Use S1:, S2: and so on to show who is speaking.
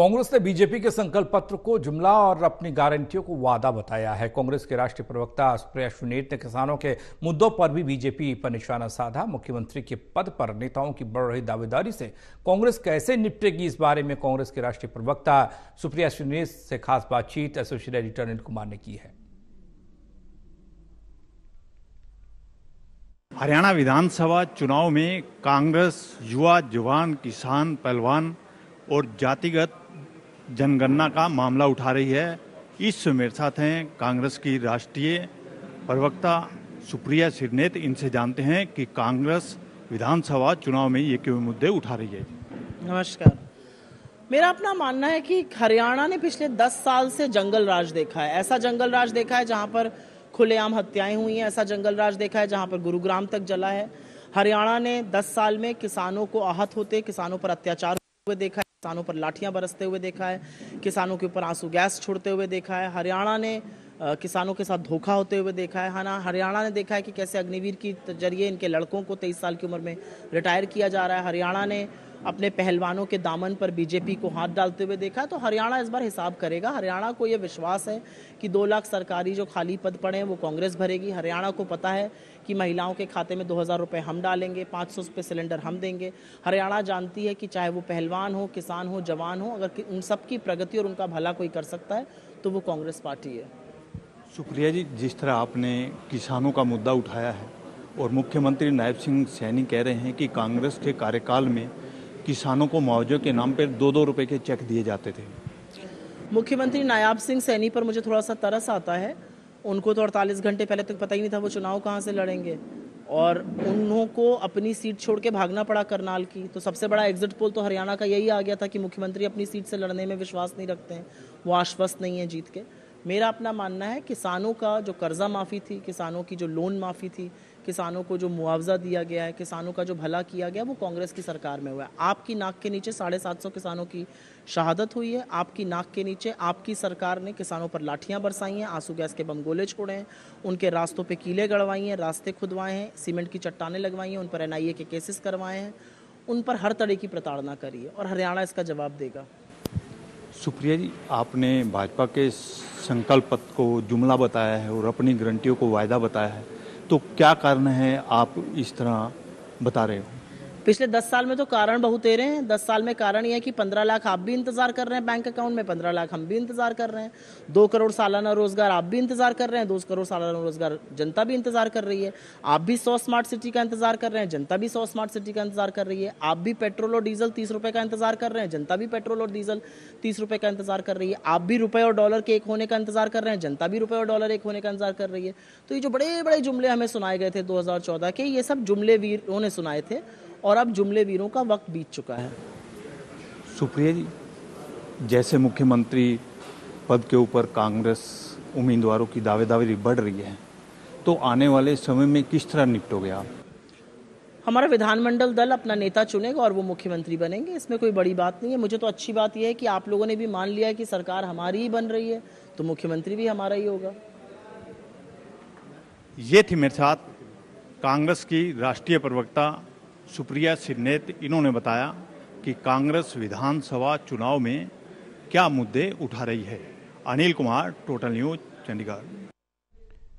S1: कांग्रेस ने बीजेपी के संकल्प पत्र को जुमला और अपनी गारंटियों को वादा बताया है कांग्रेस के राष्ट्रीय प्रवक्ता सुप्रिया नेट ने किसानों के मुद्दों पर भी बीजेपी पर निशाना साधा मुख्यमंत्री के पद पर नेताओं की बढ़ रही दावेदारी से कांग्रेस कैसे निपटेगी इस बारे में कांग्रेस के राष्ट्रीय प्रवक्ता सुप्रिया श्रीनेत से खास बातचीत एसोसिएट एडिटर अनिल कुमार ने की है हरियाणा विधानसभा चुनाव में कांग्रेस युवा जवान किसान पहलवान और जातिगत जनगणना का मामला उठा रही है इस मेरे साथ हैं कांग्रेस की राष्ट्रीय प्रवक्ता सुप्रिया सिरनेत इनसे जानते हैं कि कांग्रेस विधानसभा चुनाव में ये क्यों मुद्दे उठा रही है
S2: नमस्कार मेरा अपना मानना है कि हरियाणा ने पिछले दस साल से जंगल राज देखा है ऐसा जंगल राज देखा है जहां पर खुलेआम हत्याएं हुई हैं ऐसा जंगल राज देखा है जहां पर गुरुग्राम तक जला है हरियाणा ने दस साल में किसानों को आहत होते किसानों पर अत्याचार हुए देखा है किसानों पर लाठियां बरसते हुए देखा है किसानों के ऊपर आंसू गैस छोड़ते हुए देखा है हरियाणा ने किसानों के साथ धोखा होते हुए देखा है हाना हरियाणा ने देखा है कि कैसे अग्निवीर की जरिए इनके लड़कों को तेईस साल की उम्र में रिटायर किया जा रहा है हरियाणा ने अपने पहलवानों के दामन पर बीजेपी को हाथ डालते हुए देखा है तो हरियाणा इस बार हिसाब करेगा हरियाणा को ये विश्वास है कि दो लाख सरकारी जो खाली पद पड़े हैं वो कांग्रेस भरेगी हरियाणा को पता है कि महिलाओं के खाते में दो हज़ार रुपये हम डालेंगे पाँच सौ रुपये सिलेंडर हम देंगे हरियाणा जानती है कि चाहे वो पहलवान हो किसान हो जवान हो अगर उन सबकी प्रगति और उनका भला कोई कर सकता है तो वो कांग्रेस पार्टी है
S1: शुक्रिया जी जिस तरह आपने किसानों का मुद्दा उठाया है और मुख्यमंत्री नायब सिंह सैनी कह रहे हैं कि कांग्रेस के कार्यकाल में किसानों को मुआवजे के नाम पर दो दो रुपए के चेक दिए जाते थे
S2: मुख्यमंत्री नायब सिंह सैनी पर मुझे थोड़ा सा तरस आता है उनको तो अड़तालीस घंटे पहले तक तो पता ही नहीं था वो चुनाव कहाँ से लड़ेंगे और उनको अपनी सीट छोड़ के भागना पड़ा करनाल की तो सबसे बड़ा एग्जिट पोल तो हरियाणा का यही आ गया था कि मुख्यमंत्री अपनी सीट से लड़ने में विश्वास नहीं रखते हैं वो आश्वस्त नहीं है जीत के मेरा अपना मानना है किसानों का जो कर्ज़ा माफ़ी थी किसानों की जो लोन माफ़ी थी किसानों को जो मुआवजा दिया गया है किसानों का जो भला किया गया वो कांग्रेस की सरकार में हुआ है आपकी नाक के नीचे साढ़े सात सौ किसानों की शहादत हुई है आपकी नाक के नीचे आपकी सरकार ने किसानों पर लाठियां बरसाई हैं आंसू गैस के बम गोले छोड़े हैं उनके रास्तों पे कीले गड़वाई हैं रास्ते खुदवाए हैं सीमेंट की चट्टाने लगवाई हैं उन पर एन के केसेस करवाए हैं उन पर हर तरह की प्रताड़ना करी है और हरियाणा इसका जवाब देगा
S1: सुप्रिया जी आपने भाजपा के संकल्प पत्र को जुमला बताया है और अपनी गारंटियों को वायदा बताया है तो क्या कारण है आप इस तरह बता रहे हो
S2: पिछले दस साल में तो कारण बहुत तेरे हैं दस साल में कारण ये है कि पंद्रह लाख आप भी इंतजार कर रहे हैं बैंक अकाउंट में पंद्रह लाख हम भी इंतजार कर रहे हैं दो करोड़ सालाना रोजगार आप भी इंतजार कर रहे हैं दो करोड़ सालाना रोजगार जनता भी इंतजार कर रही है आप भी सौ स्मार्ट सिटी का इंतजार कर रहे हैं जनता भी सौ स्मार्ट सिटी का इंतजार कर रही है आप भी पेट्रोल और डीजल तीस रुपये का इंतजार कर रहे हैं जनता भी पेट्रोल और डीजल तीस रुपये का इंतजार कर रही है आप भी रुपये और डॉलर के एक होने का इंतजार कर रहे हैं जनता भी रुपये और डॉलर एक होने का इंतजार कर रही है तो ये जो बड़े बड़े जुमले हमें सुनाए गए थे दो के ये सब जुमले वीरों ने सुनाए थे और अब जुमले वीरों का वक्त बीत चुका है
S1: सुप्रिया जी जैसे मुख्यमंत्री पद के ऊपर कांग्रेस उम्मीदवारों की दावेदारी बढ़ रही है तो आने वाले समय में किस तरह निपटोगे आप
S2: हमारा विधानमंडल दल अपना नेता चुनेगा और वो मुख्यमंत्री बनेंगे इसमें कोई बड़ी बात नहीं है मुझे तो अच्छी बात यह है कि आप लोगों ने भी मान लिया है कि सरकार हमारी ही बन रही है तो मुख्यमंत्री भी हमारा ही होगा
S1: ये थी मेरे साथ कांग्रेस की राष्ट्रीय प्रवक्ता सुप्रिया सिन्नेत इन्होंने बताया कि कांग्रेस विधानसभा चुनाव में क्या मुद्दे उठा रही है अनिल कुमार टोटल न्यूज चंडीगढ़